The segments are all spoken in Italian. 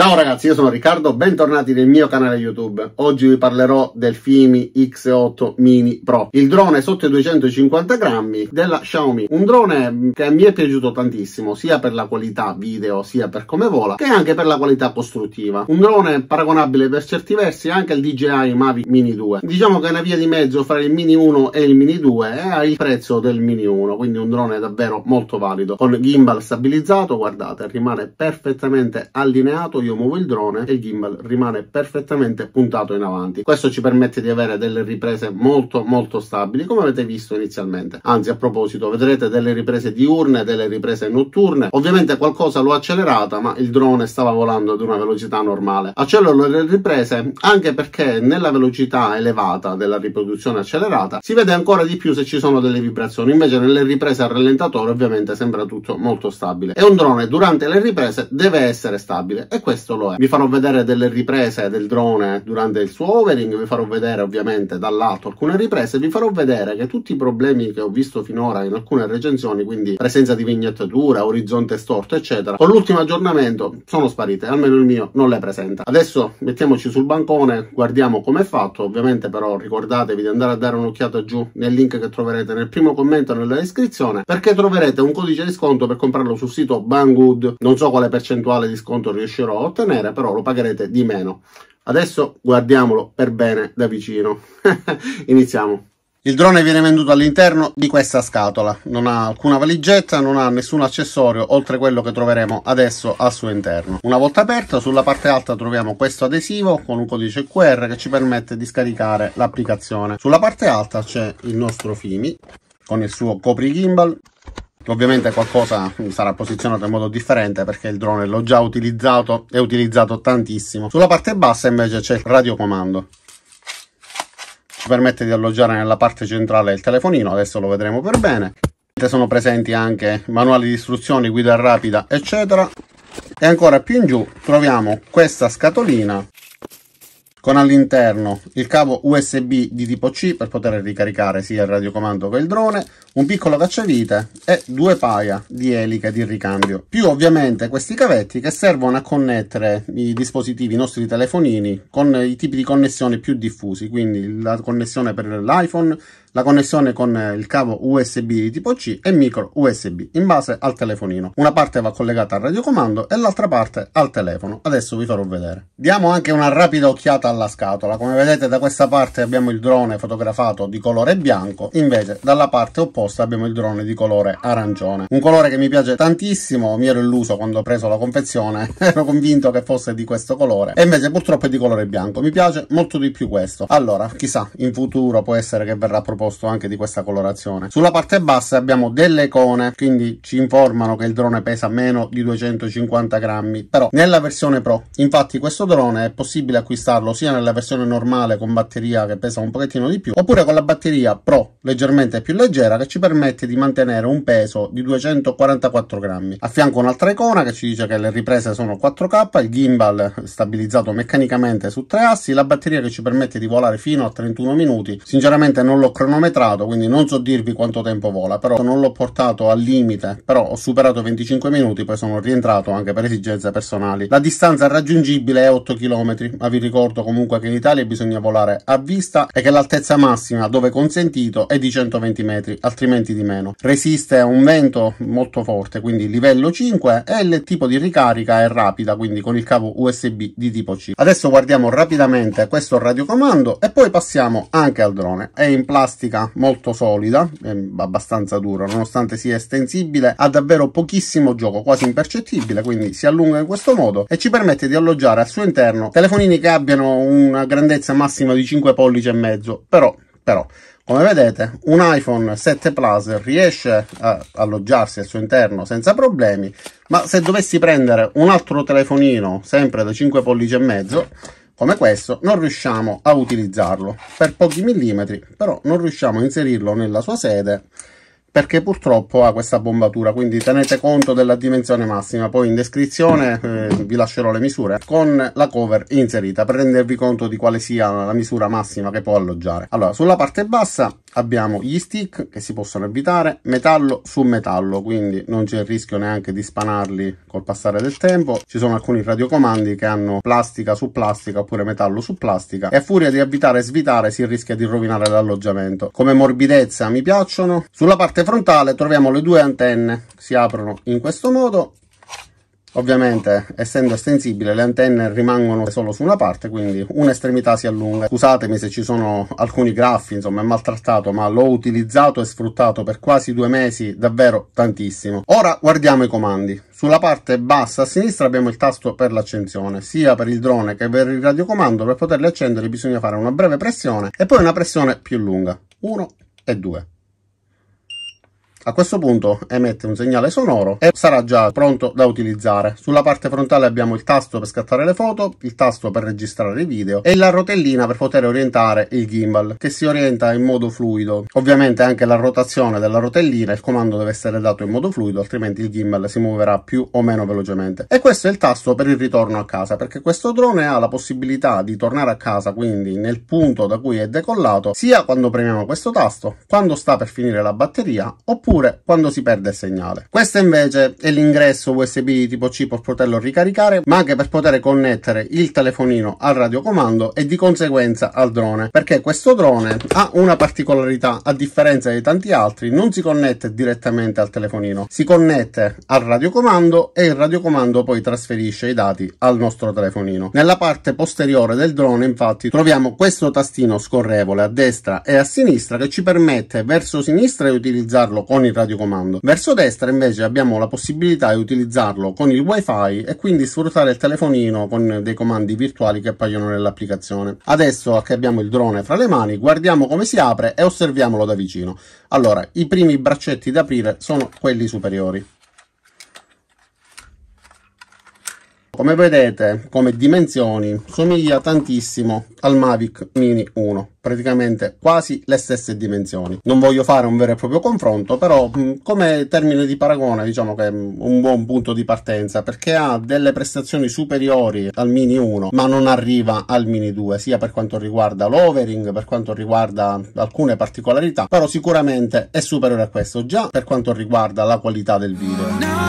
Ciao ragazzi, io sono Riccardo, bentornati nel mio canale YouTube. Oggi vi parlerò del Fimi X8 Mini Pro, il drone sotto i 250 grammi della Xiaomi. Un drone che mi è piaciuto tantissimo, sia per la qualità video, sia per come vola, che anche per la qualità costruttiva. Un drone paragonabile per certi versi anche al DJI Mavic Mini 2. Diciamo che è una via di mezzo fra il Mini 1 e il Mini 2 e ha il prezzo del Mini 1, quindi un drone davvero molto valido. Con gimbal stabilizzato, guardate, rimane perfettamente allineato io muovo il drone e il gimbal rimane perfettamente puntato in avanti. Questo ci permette di avere delle riprese molto molto stabili come avete visto inizialmente. Anzi a proposito vedrete delle riprese diurne, delle riprese notturne. Ovviamente qualcosa l'ho accelerata ma il drone stava volando ad una velocità normale. Accelero le riprese anche perché nella velocità elevata della riproduzione accelerata si vede ancora di più se ci sono delle vibrazioni. Invece nelle riprese a rallentatore ovviamente sembra tutto molto stabile. E un drone durante le riprese deve essere stabile e questo questo lo è. Vi farò vedere delle riprese del drone durante il suo overing, vi farò vedere ovviamente dall'alto alcune riprese, vi farò vedere che tutti i problemi che ho visto finora in alcune recensioni, quindi presenza di vignettatura, orizzonte storto, eccetera, con l'ultimo aggiornamento sono sparite, almeno il mio non le presenta. Adesso mettiamoci sul bancone, guardiamo com'è fatto, ovviamente però ricordatevi di andare a dare un'occhiata giù nel link che troverete nel primo commento nella descrizione, perché troverete un codice di sconto per comprarlo sul sito Banggood, non so quale percentuale di sconto riuscirò a ottenere, però lo pagherete di meno. Adesso guardiamolo per bene da vicino. Iniziamo. Il drone viene venduto all'interno di questa scatola, non ha alcuna valigetta, non ha nessun accessorio oltre quello che troveremo adesso al suo interno. Una volta aperto sulla parte alta troviamo questo adesivo con un codice QR che ci permette di scaricare l'applicazione. Sulla parte alta c'è il nostro Fimi con il suo copri gimbal Ovviamente qualcosa sarà posizionato in modo differente perché il drone l'ho già utilizzato e utilizzato tantissimo. Sulla parte bassa invece c'è il radiocomando ci permette di alloggiare nella parte centrale il telefonino, adesso lo vedremo per bene. Sono presenti anche manuali di istruzioni, guida rapida, eccetera. E ancora più in giù troviamo questa scatolina con all'interno il cavo USB di tipo C per poter ricaricare sia il radiocomando che il drone, un piccolo cacciavite e due paia di eliche di ricambio, più ovviamente questi cavetti che servono a connettere i dispositivi, i nostri telefonini, con i tipi di connessioni più diffusi, quindi la connessione per l'iPhone, la connessione con eh, il cavo USB di tipo C e micro USB in base al telefonino. Una parte va collegata al radiocomando e l'altra parte al telefono. Adesso vi farò vedere. Diamo anche una rapida occhiata alla scatola. Come vedete da questa parte abbiamo il drone fotografato di colore bianco, invece dalla parte opposta abbiamo il drone di colore arancione. Un colore che mi piace tantissimo, mi ero illuso quando ho preso la confezione, ero convinto che fosse di questo colore e invece purtroppo è di colore bianco. Mi piace molto di più questo. Allora, chissà, in futuro può essere che verrà proprio proposto anche di questa colorazione. Sulla parte bassa abbiamo delle icone, quindi ci informano che il drone pesa meno di 250 grammi, però nella versione Pro, infatti questo drone è possibile acquistarlo sia nella versione normale con batteria che pesa un pochettino di più, oppure con la batteria Pro leggermente più leggera che ci permette di mantenere un peso di 244 grammi. A fianco un'altra icona che ci dice che le riprese sono 4K, il gimbal stabilizzato meccanicamente su tre assi, la batteria che ci permette di volare fino a 31 minuti. Sinceramente non l'ho cronato cronometrato, quindi non so dirvi quanto tempo vola, però non l'ho portato al limite, però ho superato 25 minuti, poi sono rientrato anche per esigenze personali. La distanza raggiungibile è 8 km, ma vi ricordo comunque che in Italia bisogna volare a vista e che l'altezza massima dove consentito è di 120 metri, altrimenti di meno. Resiste a un vento molto forte, quindi livello 5 e il tipo di ricarica è rapida, quindi con il cavo USB di tipo C. Adesso guardiamo rapidamente questo radiocomando e poi passiamo anche al drone. È in plastica plastica molto solida, abbastanza dura, nonostante sia estensibile, ha davvero pochissimo gioco, quasi impercettibile, quindi si allunga in questo modo e ci permette di alloggiare al suo interno telefonini che abbiano una grandezza massima di 5 pollici e mezzo, però, però come vedete un iPhone 7 Plus riesce a alloggiarsi al suo interno senza problemi, ma se dovessi prendere un altro telefonino sempre da 5 pollici e mezzo come questo non riusciamo a utilizzarlo per pochi millimetri però non riusciamo a inserirlo nella sua sede perché purtroppo ha questa bombatura quindi tenete conto della dimensione massima poi in descrizione eh, vi lascerò le misure con la cover inserita per rendervi conto di quale sia la misura massima che può alloggiare allora sulla parte bassa abbiamo gli stick che si possono evitare metallo su metallo quindi non c'è il rischio neanche di spanarli col passare del tempo ci sono alcuni radiocomandi che hanno plastica su plastica oppure metallo su plastica e a furia di avvitare e svitare si rischia di rovinare l'alloggiamento come morbidezza mi piacciono sulla parte frontale troviamo le due antenne si aprono in questo modo Ovviamente, essendo estensibile, le antenne rimangono solo su una parte, quindi un'estremità si allunga. Scusatemi se ci sono alcuni graffi, insomma, è maltrattato, ma l'ho utilizzato e sfruttato per quasi due mesi, davvero tantissimo. Ora guardiamo i comandi. Sulla parte bassa a sinistra abbiamo il tasto per l'accensione, sia per il drone che per il radiocomando. Per poterli accendere bisogna fare una breve pressione e poi una pressione più lunga. 1 e 2. A questo punto emette un segnale sonoro e sarà già pronto da utilizzare. Sulla parte frontale abbiamo il tasto per scattare le foto, il tasto per registrare i video e la rotellina per poter orientare il gimbal che si orienta in modo fluido. Ovviamente anche la rotazione della rotellina, il comando deve essere dato in modo fluido altrimenti il gimbal si muoverà più o meno velocemente. E questo è il tasto per il ritorno a casa perché questo drone ha la possibilità di tornare a casa quindi nel punto da cui è decollato sia quando premiamo questo tasto, quando sta per finire la batteria oppure oppure quando si perde il segnale. Questo invece è l'ingresso USB tipo C per poterlo ricaricare, ma anche per poter connettere il telefonino al radiocomando e di conseguenza al drone, perché questo drone ha una particolarità, a differenza di tanti altri, non si connette direttamente al telefonino, si connette al radiocomando e il radiocomando poi trasferisce i dati al nostro telefonino. Nella parte posteriore del drone infatti troviamo questo tastino scorrevole a destra e a sinistra che ci permette verso sinistra di utilizzarlo con il il radiocomando. Verso destra invece abbiamo la possibilità di utilizzarlo con il wifi e quindi sfruttare il telefonino con dei comandi virtuali che appaiono nell'applicazione. Adesso che abbiamo il drone fra le mani guardiamo come si apre e osserviamolo da vicino. Allora i primi braccetti da aprire sono quelli superiori. Come vedete, come dimensioni, somiglia tantissimo al Mavic Mini 1, praticamente quasi le stesse dimensioni. Non voglio fare un vero e proprio confronto, però mm, come termine di paragone diciamo che è un buon punto di partenza, perché ha delle prestazioni superiori al Mini 1, ma non arriva al Mini 2, sia per quanto riguarda l'overing, per quanto riguarda alcune particolarità, però sicuramente è superiore a questo, già per quanto riguarda la qualità del video. No!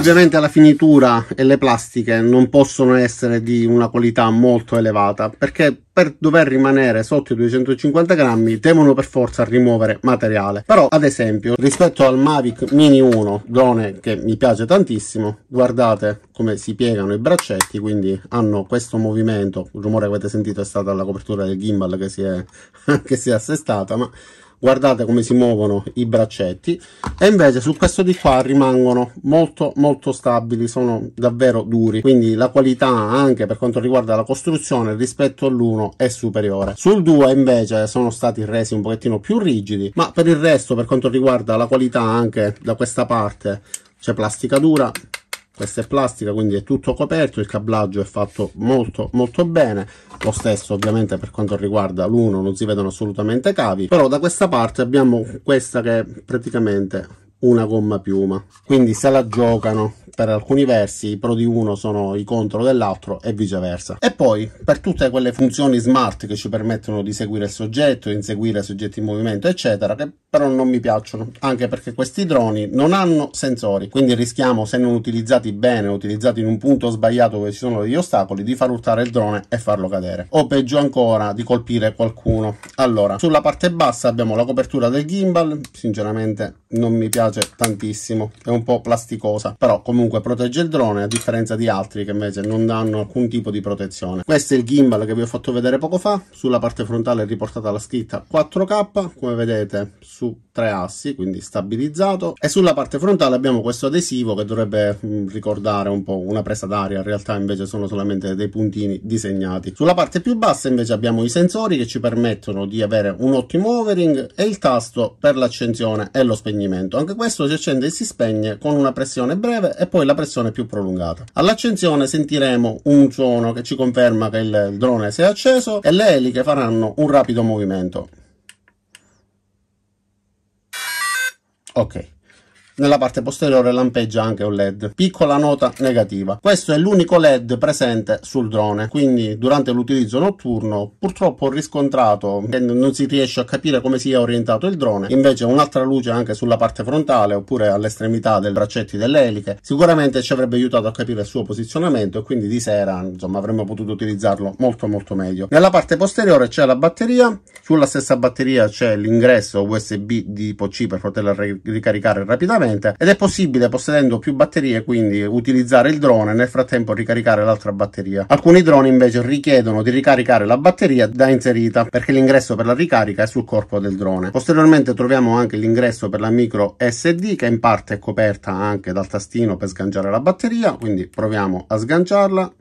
Ovviamente la finitura e le plastiche non possono essere di una qualità molto elevata perché per dover rimanere sotto i 250 grammi devono per forza rimuovere materiale però ad esempio rispetto al Mavic Mini 1 drone che mi piace tantissimo guardate come si piegano i braccetti quindi hanno questo movimento il rumore che avete sentito è stato alla copertura del gimbal che si è, che si è assestata ma guardate come si muovono i braccetti e invece su questo di qua rimangono molto molto stabili sono davvero duri quindi la qualità anche per quanto riguarda la costruzione rispetto all'1 è superiore sul 2 invece sono stati resi un pochettino più rigidi ma per il resto per quanto riguarda la qualità anche da questa parte c'è plastica dura questa è plastica quindi è tutto coperto il cablaggio è fatto molto molto bene lo stesso ovviamente per quanto riguarda l'uno non si vedono assolutamente cavi però da questa parte abbiamo questa che è praticamente una gomma piuma quindi se la giocano per alcuni versi i pro di uno sono i contro dell'altro e viceversa. E poi per tutte quelle funzioni smart che ci permettono di seguire il soggetto, inseguire soggetti in movimento, eccetera, che però non mi piacciono, anche perché questi droni non hanno sensori, quindi rischiamo se non utilizzati bene, utilizzati in un punto sbagliato dove ci sono degli ostacoli, di far urtare il drone e farlo cadere, o peggio ancora di colpire qualcuno. Allora, sulla parte bassa abbiamo la copertura del gimbal, sinceramente non mi piace tantissimo, è un po' plasticosa, però comunque comunque protegge il drone a differenza di altri che invece non danno alcun tipo di protezione questo è il gimbal che vi ho fatto vedere poco fa sulla parte frontale è riportata la scritta 4k come vedete su tre assi, quindi stabilizzato. E sulla parte frontale abbiamo questo adesivo che dovrebbe mh, mm, ricordare un po' una presa d'aria, in realtà invece sono solamente dei puntini disegnati. Sulla parte più bassa invece abbiamo i sensori che ci permettono di avere un ottimo overing e il tasto per l'accensione e lo spegnimento. Anche questo si accende e si spegne con una pressione breve e poi la pressione più prolungata. All'accensione sentiremo un suono che ci conferma che il drone si è acceso e le eliche faranno un rapido movimento. Okay. Nella parte posteriore lampeggia anche un led. Piccola nota negativa. Questo è l'unico led presente sul drone, quindi durante l'utilizzo notturno purtroppo ho riscontrato che non si riesce a capire come sia orientato il drone, invece un'altra luce anche sulla parte frontale oppure all'estremità dei braccetti delle eliche sicuramente ci avrebbe aiutato a capire il suo posizionamento e quindi di sera insomma avremmo potuto utilizzarlo molto molto meglio. Nella parte posteriore c'è la batteria, sulla stessa batteria c'è l'ingresso USB di tipo C per poterla ricaricare rapidamente continuamente ed è possibile possedendo più batterie quindi utilizzare il drone e nel frattempo ricaricare l'altra batteria. Alcuni droni invece richiedono di ricaricare la batteria da inserita perché l'ingresso per la ricarica è sul corpo del drone. Posteriormente troviamo anche l'ingresso per la micro SD che in parte è coperta anche dal tastino per sganciare la batteria, quindi proviamo a sganciarla.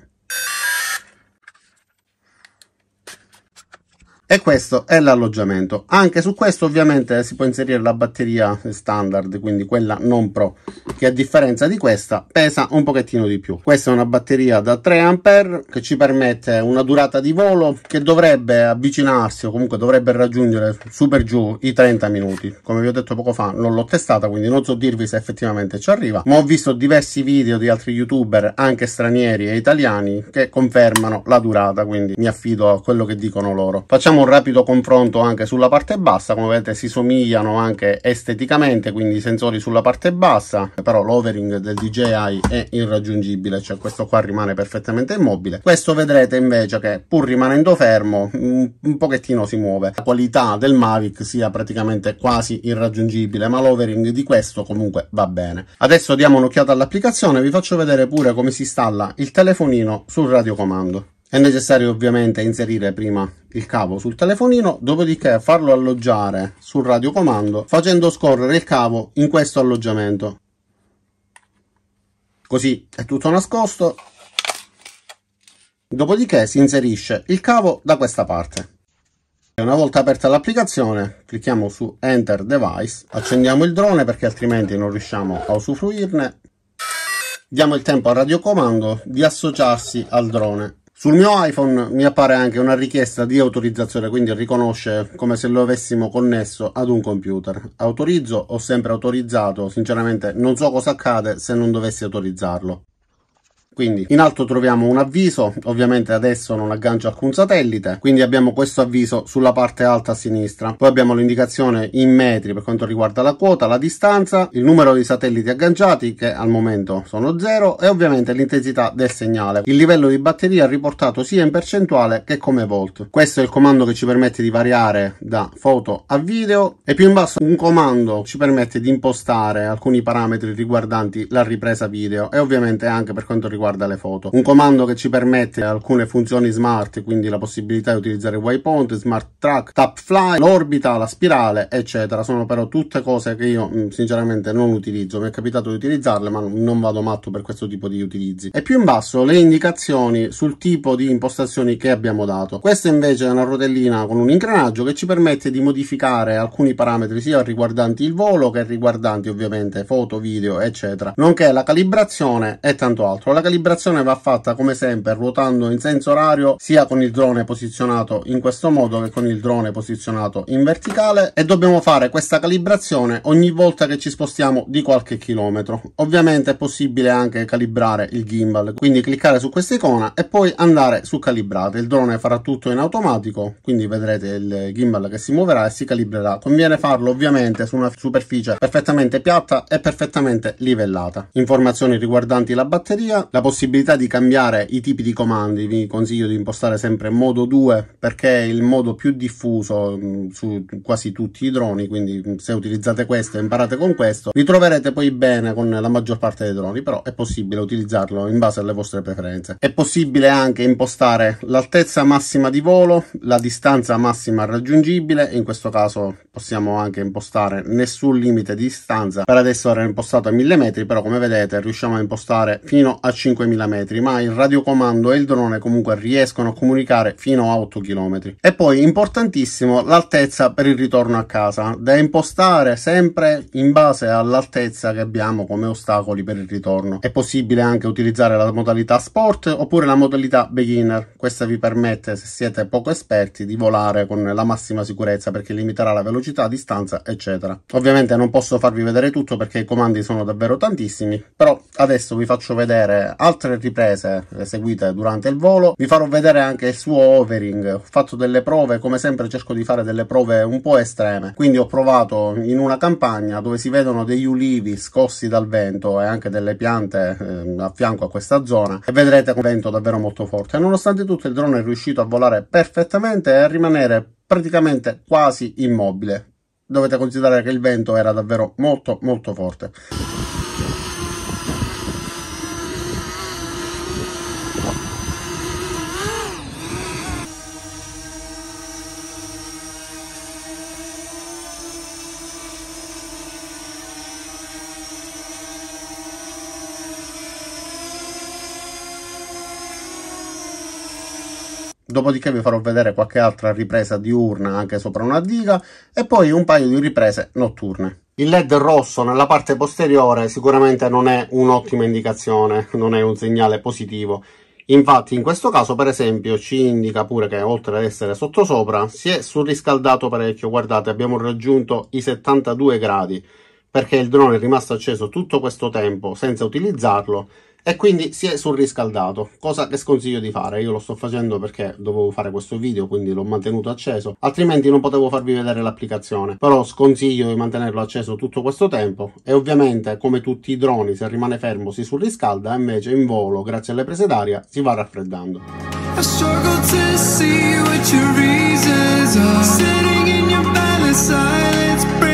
e questo è l'alloggiamento anche su questo ovviamente si può inserire la batteria standard quindi quella non pro che a differenza di questa pesa un pochettino di più questa è una batteria da 3 ampere che ci permette una durata di volo che dovrebbe avvicinarsi o comunque dovrebbe raggiungere super giù i 30 minuti come vi ho detto poco fa non l'ho testata quindi non so dirvi se effettivamente ci arriva ma ho visto diversi video di altri youtuber anche stranieri e italiani che confermano la durata quindi mi affido a quello che dicono loro facciamo Facciamo un rapido confronto anche sulla parte bassa, come vedete si somigliano anche esteticamente, quindi i sensori sulla parte bassa, però l'overing del DJI è irraggiungibile, cioè questo qua rimane perfettamente immobile. Questo vedrete invece che pur rimanendo fermo un pochettino si muove. La qualità del Mavic sia praticamente quasi irraggiungibile, ma l'overing di questo comunque va bene. Adesso diamo un'occhiata all'applicazione, vi faccio vedere pure come si installa il telefonino sul radiocomando. È necessario ovviamente inserire prima il cavo sul telefonino, dopodiché farlo alloggiare sul radiocomando facendo scorrere il cavo in questo alloggiamento. Così è tutto nascosto. Dopodiché si inserisce il cavo da questa parte. Una volta aperta l'applicazione clicchiamo su Enter Device, accendiamo il drone perché altrimenti non riusciamo a usufruirne. Diamo il tempo al radiocomando di associarsi al drone. Sul mio iPhone mi appare anche una richiesta di autorizzazione, quindi riconosce come se lo avessimo connesso ad un computer. Autorizzo, ho sempre autorizzato, sinceramente non so cosa accade se non dovessi autorizzarlo. Quindi in alto troviamo un avviso, ovviamente adesso non aggancio alcun satellite, quindi abbiamo questo avviso sulla parte alta a sinistra. Poi abbiamo l'indicazione in metri per quanto riguarda la quota, la distanza, il numero di satelliti agganciati che al momento sono zero e ovviamente l'intensità del segnale. Il livello di batteria riportato sia in percentuale che come volt. Questo è il comando che ci permette di variare da foto a video e più in basso un comando ci permette di impostare alcuni parametri riguardanti la ripresa video e ovviamente anche per quanto riguarda riguarda le foto. Un comando che ci permette alcune funzioni smart, quindi la possibilità di utilizzare waypoint, smart track, tap fly, l'orbita, la spirale, eccetera. Sono però tutte cose che io mm, sinceramente non utilizzo. Mi è capitato di utilizzarle, ma non vado matto per questo tipo di utilizzi. E più in basso le indicazioni sul tipo di impostazioni che abbiamo dato. Questa invece è una rotellina con un ingranaggio che ci permette di modificare alcuni parametri sia riguardanti il volo che riguardanti ovviamente foto, video, eccetera, nonché la calibrazione e tanto altro. La calibrazione va fatta come sempre ruotando in senso orario sia con il drone posizionato in questo modo che con il drone posizionato in verticale e dobbiamo fare questa calibrazione ogni volta che ci spostiamo di qualche chilometro. Ovviamente è possibile anche calibrare il gimbal, quindi cliccare su questa icona e poi andare su calibrate. Il drone farà tutto in automatico, quindi vedrete il gimbal che si muoverà e si calibrerà. Conviene farlo ovviamente su una superficie perfettamente piatta e perfettamente livellata. Informazioni riguardanti la batteria, la la possibilità di cambiare i tipi di comandi vi consiglio di impostare sempre modo 2 perché è il modo più diffuso mm, su quasi tutti i droni quindi mm, se utilizzate questo e imparate con questo vi troverete poi bene con la maggior parte dei droni però è possibile utilizzarlo in base alle vostre preferenze è possibile anche impostare l'altezza massima di volo la distanza massima raggiungibile in questo caso possiamo anche impostare nessun limite di distanza per adesso era impostato a 1000 metri però come vedete riusciamo a impostare fino a 5 5.000 metri, ma il radiocomando e il drone comunque riescono a comunicare fino a 8 km. E poi importantissimo l'altezza per il ritorno a casa, da impostare sempre in base all'altezza che abbiamo come ostacoli per il ritorno. È possibile anche utilizzare la modalità sport oppure la modalità beginner, questa vi permette se siete poco esperti di volare con la massima sicurezza perché limiterà la velocità, distanza eccetera. Ovviamente non posso farvi vedere tutto perché i comandi sono davvero tantissimi, però adesso vi faccio vedere altre riprese eseguite eh, durante il volo, vi farò vedere anche il suo overing, ho fatto delle prove, come sempre cerco di fare delle prove un po' estreme, quindi ho provato in una campagna dove si vedono degli ulivi scossi dal vento e anche delle piante eh, a fianco a questa zona e vedrete un vento davvero molto forte, nonostante tutto il drone è riuscito a volare perfettamente e a rimanere praticamente quasi immobile. Dovete considerare che il vento era davvero molto molto forte. Dopodiché vi farò vedere qualche altra ripresa diurna anche sopra una diga e poi un paio di riprese notturne. Il led rosso nella parte posteriore sicuramente non è un'ottima indicazione, non è un segnale positivo. Infatti in questo caso per esempio ci indica pure che oltre ad essere sottosopra si è surriscaldato parecchio, guardate abbiamo raggiunto i 72 gradi perché il drone è rimasto acceso tutto questo tempo senza utilizzarlo e quindi si è surriscaldato, cosa che sconsiglio di fare, io lo sto facendo perché dovevo fare questo video quindi l'ho mantenuto acceso, altrimenti non potevo farvi vedere l'applicazione, però sconsiglio di mantenerlo acceso tutto questo tempo e ovviamente come tutti i droni se rimane fermo si surriscalda invece in volo grazie alle prese d'aria si va raffreddando. I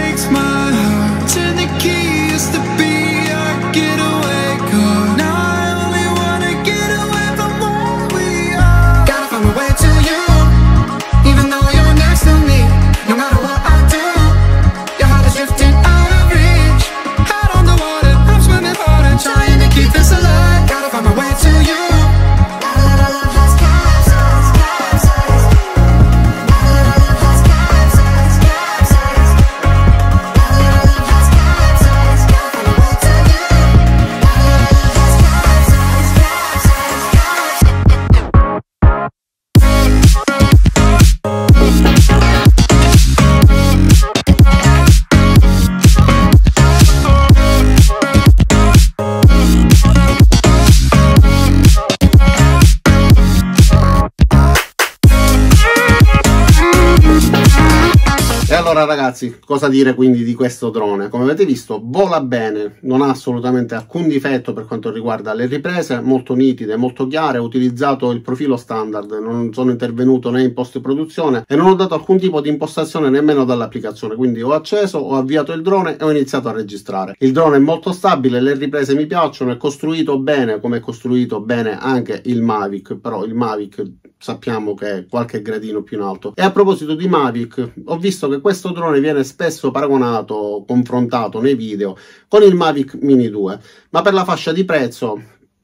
ragazzi cosa dire quindi di questo drone come avete visto vola bene non ha assolutamente alcun difetto per quanto riguarda le riprese molto nitide molto chiare ho utilizzato il profilo standard non sono intervenuto né in post produzione e non ho dato alcun tipo di impostazione nemmeno dall'applicazione quindi ho acceso ho avviato il drone e ho iniziato a registrare il drone è molto stabile le riprese mi piacciono è costruito bene come è costruito bene anche il Mavic però il Mavic sappiamo che è qualche gradino più in alto. E a proposito di Mavic, ho visto che questo drone viene spesso paragonato, confrontato nei video con il Mavic Mini 2, ma per la fascia di prezzo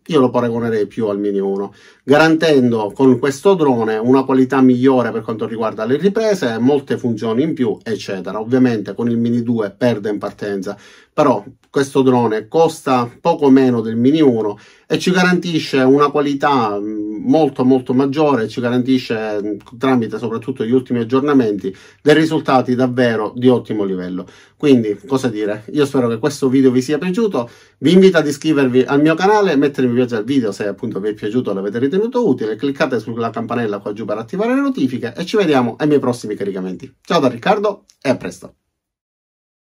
io lo paragonerei più al Mini 1, garantendo con questo drone una qualità migliore per quanto riguarda le riprese, molte funzioni in più, eccetera. Ovviamente con il Mini 2 perde in partenza, però questo drone costa poco meno del Mini 1 e ci garantisce una qualità mm, molto molto maggiore, ci garantisce mm, tramite soprattutto gli ultimi aggiornamenti dei risultati davvero di ottimo livello. Quindi cosa dire, io spero che questo video vi sia piaciuto, vi invito ad iscrivervi al mio canale, mettere mi piace al video se appunto vi è piaciuto e l'avete ritenuto utile, cliccate sulla campanella qua giù per attivare le notifiche e ci vediamo ai miei prossimi caricamenti. Ciao da Riccardo e a presto!